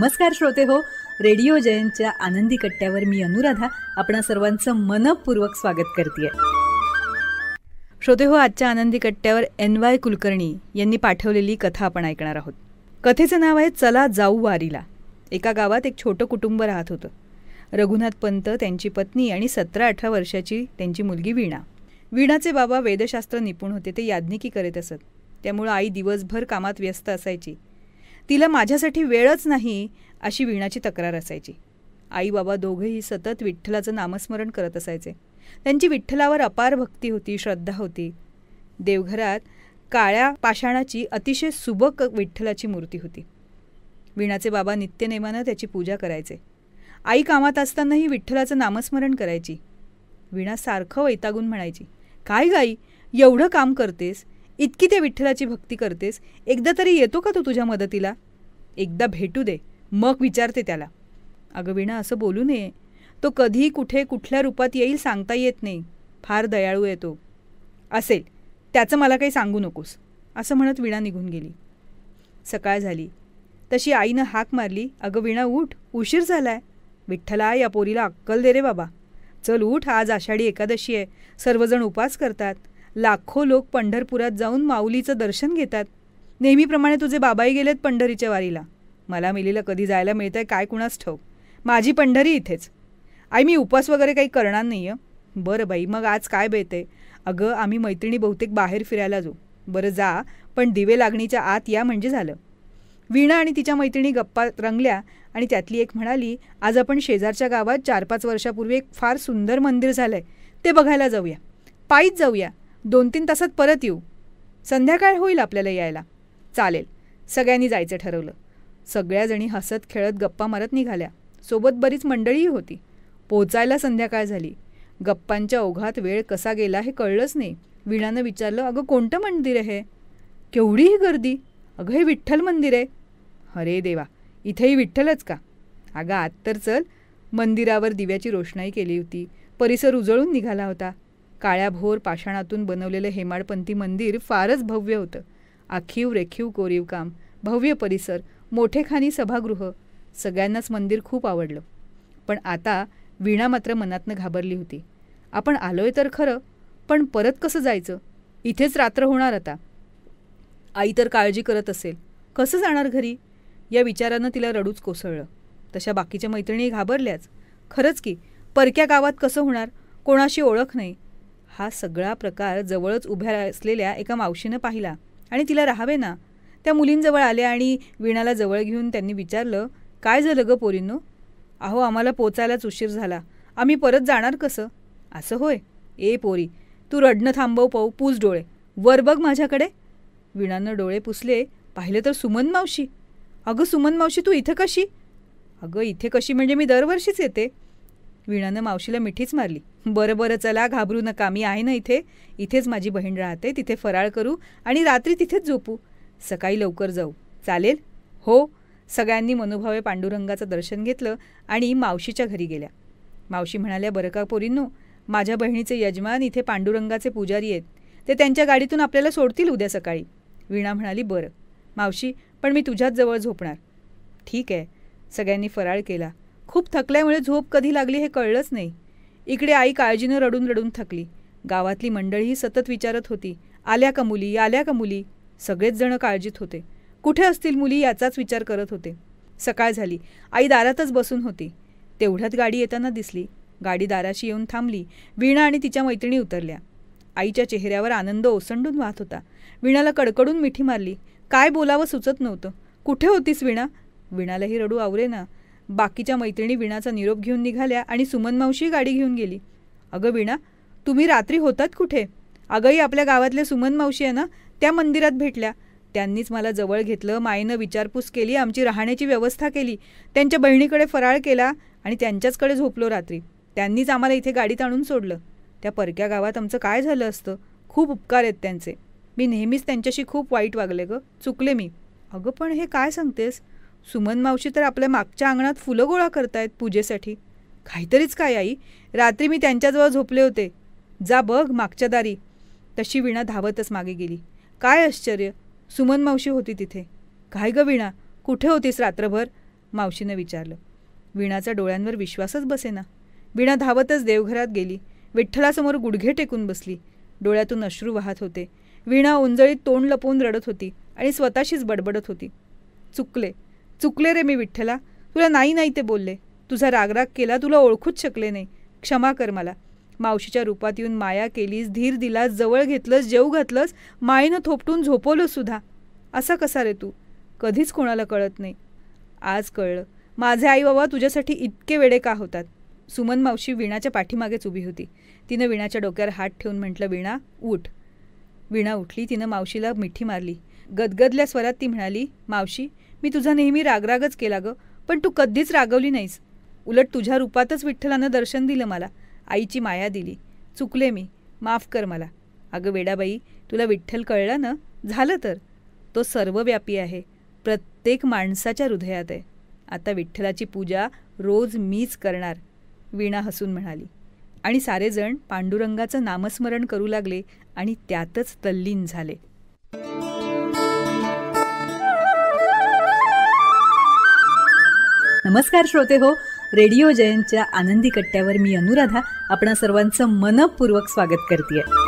नमस्कार श्रोते हो रेडिओ जयंतच्या आनंदी कट्ट्यावर मी अनुराधा आपण सर्वांचं मनपूर्वक स्वागत करते श्रोते हो आजच्या आनंदी कट्ट्यावर एन वाय कुलकर्णी यांनी पाठवलेली कथा आपण ऐकणार आहोत कथेचं नाव आहे चला जाऊ वारीला एका गावात एक छोटं कुटुंब राहत होतं रघुनाथ पंत त्यांची पत्नी आणि सतरा अठरा वर्षाची त्यांची मुलगी वीणा वीणाचे बाबा वेदशास्त्र निपुण होते ते याज्ञिकी करत असत त्यामुळं आई दिवसभर कामात व्यस्त असायची तिला माझ्यासाठी वेळच नाही अशी वीणाची तक्रार असायची आई बाबा दोघेही सतत विठ्ठलाचं नामस्मरण करत असायचे त्यांची विठ्ठलावर अपार भक्ती होती श्रद्धा होती देवघरात काळ्या पाषाणाची अतिशय सुबक विठ्ठलाची मूर्ती होती वीणाचे बाबा नित्यनेमानं त्याची पूजा करायचे आई कामात असतानाही विठ्ठलाचं नामस्मरण करायची वीणा सारखं वैतागून म्हणायची काय गाई एवढं काम करतेस इतकी त्या विठ्ठलाची भक्ती करतेस एकदा तरी येतो का तू तुझ्या मदतीला एकदा भेटू दे मग विचारते त्याला अगं विणा असं बोलू नये तो कधी कुठे कुठल्या रूपात येईल सांगता येत नाही फार दयाळू येतो असेल त्याचं मला काही सांगू नकोस असं म्हणत विणा निघून गेली सकाळ झाली तशी आईनं हाक मारली अगं विणा उठ उशीर झालाय विठ्ठला या पोरीला अक्कल दे रे बाबा चल उठ आज आषाढी एकादशी आहे सर्वजण उपास करतात लाखो लोक पंढरपुरात जाऊन माऊलीचं दर्शन घेतात नेहमीप्रमाणे तुझे बाबाही गेलेत पंढरीच्या वारीला मला मिलीला कधी जायला आहे काय कुणास ठाऊक माझी पंढरी इथेच आई मी उपास वगैरे काही करणार नाही आहे बरं बाई मग आज काय बेते अगं आम्ही मैत्रिणी बहुतेक बाहेर फिरायला जाऊ बरं जा पण दिवे लागणीच्या आत या म्हणजे झालं वीणा आणि तिच्या मैत्रिणी गप्पा रंगल्या आणि त्यातली एक म्हणाली आज आपण शेजारच्या गावात चार पाच वर्षापूर्वी एक फार सुंदर मंदिर झालं आहे ते बघायला जाऊया पायीच जाऊया दोन तीन तासात परत येऊ संध्याकाळ होईल आपल्याला यायला चालेल सगळ्यांनी जायचं ठरवलं सगळ्याजणी हसत खेळत गप्पा मारत निघाल्या सोबत बरीच मंडळीही होती पोचायला संध्याकाळ झाली गप्पांच्या ओघात वेळ कसा गेला हे कळलंच नाही विणानं विचारलं अगं कोणतं मंदिर आहे केवढीही ही गर्दी अगं हे विठ्ठल मंदिर आहे अरे देवा इथेही विठ्ठलच का अगं आत तर चल मंदिरावर दिव्याची रोषणाई केली होती परिसर उजळून निघाला होता काळ्याभोर पाषाणातून बनवलेलं हेमाडपंथी मंदिर फारच भव्य होतं आखीव रेखीव कोरीव काम भव्य परिसर मोठेखानी सभागृह सगळ्यांनाच मंदिर खूप आवडलं पण आता वीणा मात्र मनातनं घाबरली होती आपण आलोय तर खरं पण परत कसं जायचं इथेच रात्र होणार आता आई तर काळजी करत असेल कसं जाणार घरी या विचारानं तिला रडूच कोसळलं तशा बाकीच्या मैत्रिणी घाबरल्याच खरंच की परक्या गावात कसं होणार कोणाशी ओळख नाही हा सगळा प्रकार जवळच उभ्या असलेल्या एका मावशीनं पाहिला आणि तिला राहावे ना त्या मुलींजवळ आल्या आणि वीणाला जवळ घेऊन त्यांनी विचारलं काय झालं गं पोरींनो अहो आम्हाला पोचायलाच उशीर झाला आम्ही परत जाणार कसं असं होय ए पोरी तू रडणं थांबव पाहू पूस डोळे वर बघ माझ्याकडे वीणानं डोळे पुसले पाहिलं तर सुमन मावशी अगं सुमन मावशी तू इथं कशी अगं इथे कशी म्हणजे मी दरवर्षीच येते वीणानं मावशीला मिठीच मारली बरं बरं चला घाबरू नका मी आहे ना इथे इथेच माझी बहीण राहते तिथे फराळ करू आणि रात्री तिथेच झोपू सकाळी लवकर जाऊ चालेल हो सगळ्यांनी मनोभावे पांडुरंगाचं दर्शन घेतलं आणि मावशीच्या घरी गेल्या मावशी म्हणाल्या बरं का पोरींनो माझ्या बहिणीचे यजमान इथे पांडुरंगाचे पुजारी आहेत ते त्यांच्या गाडीतून आपल्याला सोडतील उद्या सकाळी वीणा म्हणाली बरं मावशी पण मी तुझ्याच जवळ झोपणार ठीक आहे सगळ्यांनी फराळ केला खूप थकल्यामुळे झोप कधी लागली हे कळलंच नाही इकडे आई काळजीनं रडून रडून थकली गावातली मंडळीही सतत विचारत होती आल्या का मुली आल्या का मुली सगळेच जण काळजीत होते कुठे असतील मुली याचाच विचार करत होते सकाळ झाली आई दारातच बसून होती तेवढ्यात गाडी येताना दिसली गाडी दाराशी येऊन थांबली वीणा आणि तिच्या मैत्रिणी उतरल्या आईच्या चेहऱ्यावर आनंद ओसंडून वाहत होता वीणाला कडकडून मिठी मारली काय बोलावं सुचत नव्हतं कुठे होतीस वीणा वीणालाही रडू आवरे ना बाकीच्या मैत्रिणी विणाचा निरोप घेऊन निघाल्या आणि सुमन मावशी गाडी घेऊन गेली अगं वीणा तुम्ही रात्री होतात कुठे अगंही आपल्या गावातल्या सुमन मावशी आहे ना त्या मंदिरात भेटल्या त्यांनीच मला जवळ घेतलं माईनं विचारपूस केली आमची राहण्याची व्यवस्था केली त्यांच्या बहिणीकडे फराळ केला आणि त्यांच्याचकडे झोपलो रात्री त्यांनीच आम्हाला इथे गाडीत आणून सोडलं त्या परक्या गावात आमचं काय झालं असतं खूप उपकार आहेत त्यांचे मी नेहमीच त्यांच्याशी खूप वाईट वागले गं चुकले मी अगं पण हे काय सांगतेस सुमन मावशी तर आपल्या मागच्या अंगणात फुलं गोळा करतायत पूजेसाठी काहीतरीच काय आई रात्री मी त्यांच्याजवळ झोपले होते जा बघ मागच्या दारी तशी विणा धावतच मागे गेली काय आश्चर्य सुमन मावशी होती तिथे काय गं विणा कुठे होतीस रात्रभर मावशीनं विचारलं विणाचा डोळ्यांवर विश्वासच बसेना विणा धावतच देवघरात गेली विठ्ठलासमोर गुडघे टेकून बसली डोळ्यातून अश्रू वाहत होते विणा उंजळीत तोंड लपवून रडत होती आणि स्वतःशीच बडबडत होती चुकले चुकले रे मी विठ्ठला तुला नाही नाही ते बोलले तुझा रागराग केला तुला ओळखूच शकले नाही क्षमा कर मला मावशीच्या रूपात येऊन माया केलीस धीर दिलास जवळ घेतलंस जेव घातलंस मायेनं थोपटून झोपवलं सुद्धा असा कसा रे तू कधीच कोणाला कळत नाही आज कळलं माझे आई बाबा तुझ्यासाठी इतके वेडे का होतात सुमन मावशी विणाच्या पाठीमागेच उभी होती तिनं विणाच्या डोक्यावर हात ठेवून म्हटलं विणा उठ विणा उठली तिनं मावशीला मिठी मारली गदगदल्या स्वरात ती म्हणाली मावशी मी तुझा नेहमी रागरागच केला गं पण तू कधीच रागवली नाहीस उलट तुझ्या रूपातच विठ्ठलानं दर्शन दिलं मला आईची माया दिली चुकले मी माफ कर मला अगं वेडाबाई तुला विठ्ठल कळला ना झालं तर तो सर्वव्यापी आहे प्रत्येक माणसाच्या हृदयात आहे आता विठ्ठलाची पूजा रोज मीच करणार वीणा हसून म्हणाली आणि सारेजण पांडुरंगाचं नामस्मरण करू लागले आणि त्यातच तल्लीन झाले नमस्कार श्रोते हो रेडिओ जयंतच्या आनंदी कट्ट्यावर मी अनुराधा आपणा सर्वांचं मनपूर्वक स्वागत करते आहे